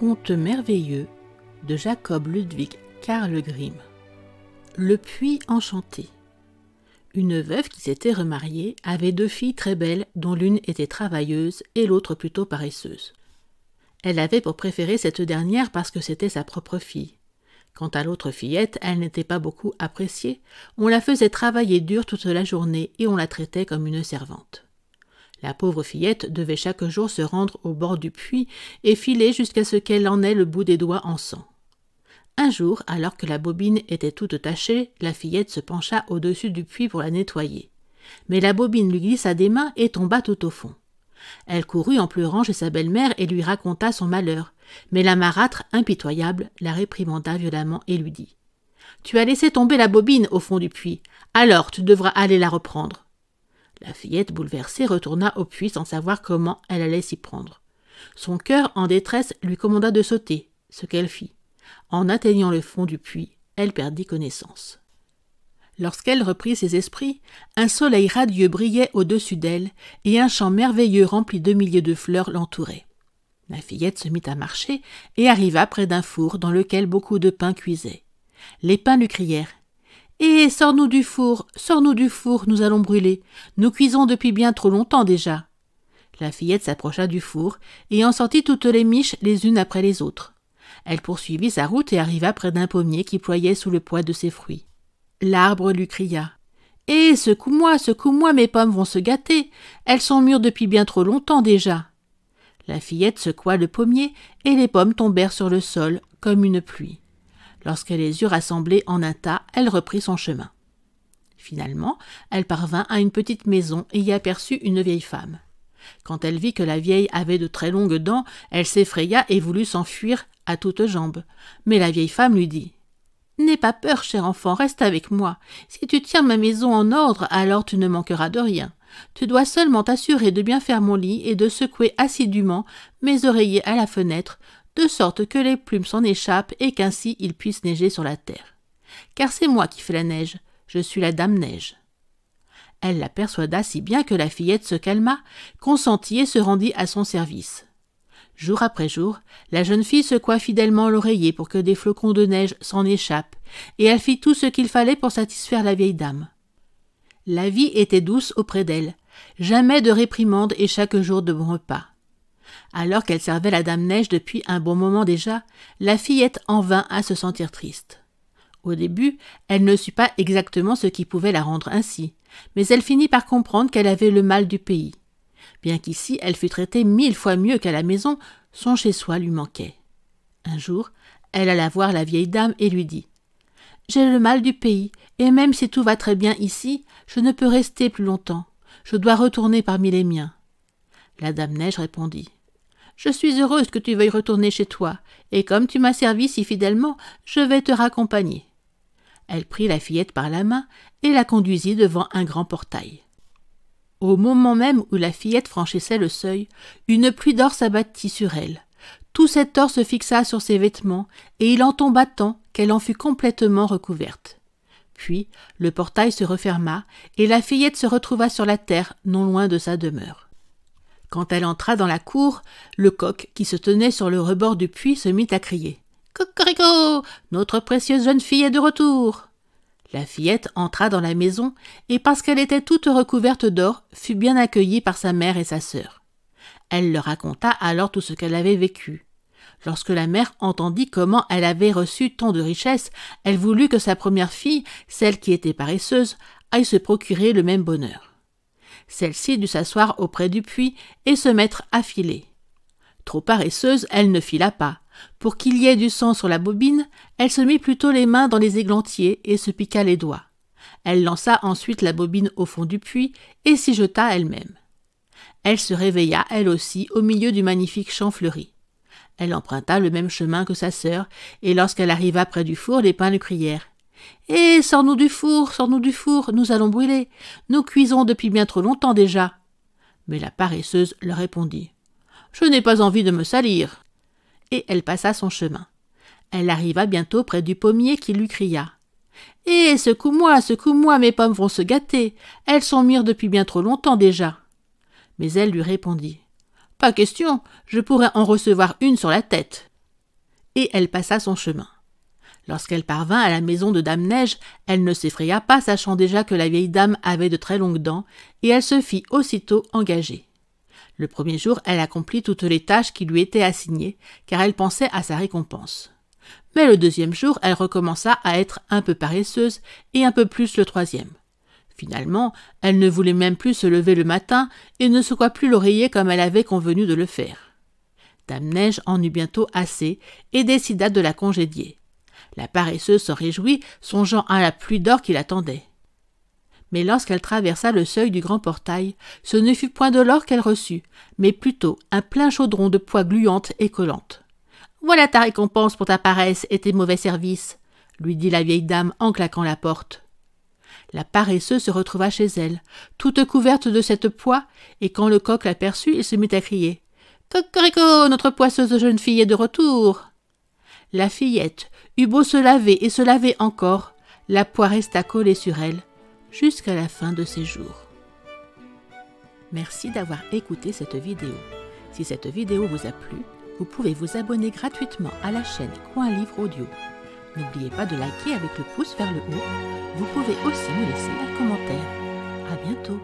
Conte merveilleux de Jacob Ludwig Karl Grimm. Le puits enchanté. Une veuve qui s'était remariée avait deux filles très belles dont l'une était travailleuse et l'autre plutôt paresseuse. Elle avait pour préférer cette dernière parce que c'était sa propre fille. Quant à l'autre fillette, elle n'était pas beaucoup appréciée, on la faisait travailler dur toute la journée et on la traitait comme une servante. La pauvre fillette devait chaque jour se rendre au bord du puits et filer jusqu'à ce qu'elle en ait le bout des doigts en sang. Un jour, alors que la bobine était toute tachée, la fillette se pencha au-dessus du puits pour la nettoyer. Mais la bobine lui glissa des mains et tomba tout au fond. Elle courut en pleurant chez sa belle-mère et lui raconta son malheur. Mais la marâtre, impitoyable, la réprimanda violemment et lui dit Tu as laissé tomber la bobine au fond du puits. Alors tu devras aller la reprendre. La fillette bouleversée retourna au puits sans savoir comment elle allait s'y prendre. Son cœur en détresse lui commanda de sauter, ce qu'elle fit. En atteignant le fond du puits, elle perdit connaissance. Lorsqu'elle reprit ses esprits, un soleil radieux brillait au-dessus d'elle et un champ merveilleux rempli de milliers de fleurs l'entourait. La fillette se mit à marcher et arriva près d'un four dans lequel beaucoup de pain cuisait. Les pains lui crièrent et sors-nous du four, sors-nous du four, nous allons brûler. Nous cuisons depuis bien trop longtemps déjà. La fillette s'approcha du four et en sortit toutes les miches les unes après les autres. Elle poursuivit sa route et arriva près d'un pommier qui ployait sous le poids de ses fruits. L'arbre lui cria Eh, secoue-moi, secoue-moi, mes pommes vont se gâter. Elles sont mûres depuis bien trop longtemps déjà. La fillette secoua le pommier et les pommes tombèrent sur le sol comme une pluie. Lorsqu'elle les eut rassemblées en un tas, elle reprit son chemin. Finalement, elle parvint à une petite maison et y aperçut une vieille femme. Quand elle vit que la vieille avait de très longues dents, elle s'effraya et voulut s'enfuir à toutes jambes. Mais la vieille femme lui dit N'aie pas peur, cher enfant, reste avec moi. Si tu tiens ma maison en ordre, alors tu ne manqueras de rien. Tu dois seulement t'assurer de bien faire mon lit et de secouer assidûment mes oreillers à la fenêtre, de sorte que les plumes s'en échappent et qu'ainsi il puisse neiger sur la terre. Car c'est moi qui fais la neige, je suis la dame neige. Elle la persuada si bien que la fillette se calma, consentit et se rendit à son service. Jour après jour, la jeune fille secoua fidèlement l'oreiller pour que des flocons de neige s'en échappent, et elle fit tout ce qu'il fallait pour satisfaire la vieille dame. La vie était douce auprès d'elle, jamais de réprimande et chaque jour de bon repas. Alors qu'elle servait la Dame Neige depuis un bon moment déjà, la fillette en vint à se sentir triste. Au début, elle ne sut pas exactement ce qui pouvait la rendre ainsi, mais elle finit par comprendre qu'elle avait le mal du pays. Bien qu'ici elle fût traitée mille fois mieux qu'à la maison, son chez-soi lui manquait. Un jour, elle alla voir la vieille dame et lui dit J'ai le mal du pays, et même si tout va très bien ici, je ne peux rester plus longtemps. Je dois retourner parmi les miens. La Dame Neige répondit je suis heureuse que tu veuilles retourner chez toi, et comme tu m'as servi si fidèlement, je vais te raccompagner. Elle prit la fillette par la main et la conduisit devant un grand portail. Au moment même où la fillette franchissait le seuil, une pluie d'or s'abattit sur elle. Tout cet or se fixa sur ses vêtements, et il en tomba tant qu'elle en fut complètement recouverte. Puis le portail se referma, et la fillette se retrouva sur la terre, non loin de sa demeure. Quand elle entra dans la cour, le coq, qui se tenait sur le rebord du puits, se mit à crier. Cocorico. Notre précieuse jeune fille est de retour. La fillette entra dans la maison, et parce qu'elle était toute recouverte d'or, fut bien accueillie par sa mère et sa sœur. Elle leur raconta alors tout ce qu'elle avait vécu. Lorsque la mère entendit comment elle avait reçu tant de richesses, elle voulut que sa première fille, celle qui était paresseuse, aille se procurer le même bonheur. Celle-ci dut s'asseoir auprès du puits et se mettre à filer. Trop paresseuse, elle ne fila pas. Pour qu'il y ait du sang sur la bobine, elle se mit plutôt les mains dans les églantiers et se piqua les doigts. Elle lança ensuite la bobine au fond du puits et s'y jeta elle-même. Elle se réveilla, elle aussi, au milieu du magnifique champ fleuri. Elle emprunta le même chemin que sa sœur, et lorsqu'elle arriva près du four, les pins lui crièrent eh, sors-nous du four, sors-nous du four, nous allons brûler. Nous cuisons depuis bien trop longtemps déjà. Mais la paresseuse leur répondit Je n'ai pas envie de me salir. Et elle passa son chemin. Elle arriva bientôt près du pommier qui lui cria Eh, secoue-moi, secoue-moi, mes pommes vont se gâter. Elles sont mûres depuis bien trop longtemps déjà. Mais elle lui répondit Pas question, je pourrais en recevoir une sur la tête. Et elle passa son chemin. Lorsqu'elle parvint à la maison de Dame Neige, elle ne s'effraya pas, sachant déjà que la vieille dame avait de très longues dents, et elle se fit aussitôt engager. Le premier jour, elle accomplit toutes les tâches qui lui étaient assignées, car elle pensait à sa récompense. Mais le deuxième jour, elle recommença à être un peu paresseuse, et un peu plus le troisième. Finalement, elle ne voulait même plus se lever le matin, et ne secoua plus l'oreiller comme elle avait convenu de le faire. Dame Neige en eut bientôt assez, et décida de la congédier. La paresseuse se réjouit, songeant à la pluie d'or qui l'attendait. Mais lorsqu'elle traversa le seuil du grand portail, ce ne fut point de l'or qu'elle reçut, mais plutôt un plein chaudron de poix gluante et collante. Voilà ta récompense pour ta paresse et tes mauvais services, lui dit la vieille dame en claquant la porte. La paresseuse se retrouva chez elle, toute couverte de cette poix, et quand le coq l'aperçut, il se mit à crier. Cocorico, notre poisseuse jeune fille est de retour. La fillette eut beau se laver et se laver encore, la poire resta collée sur elle jusqu'à la fin de ses jours. Merci d'avoir écouté cette vidéo. Si cette vidéo vous a plu, vous pouvez vous abonner gratuitement à la chaîne Coin Livre Audio. N'oubliez pas de liker avec le pouce vers le haut. Vous pouvez aussi me laisser un commentaire. À bientôt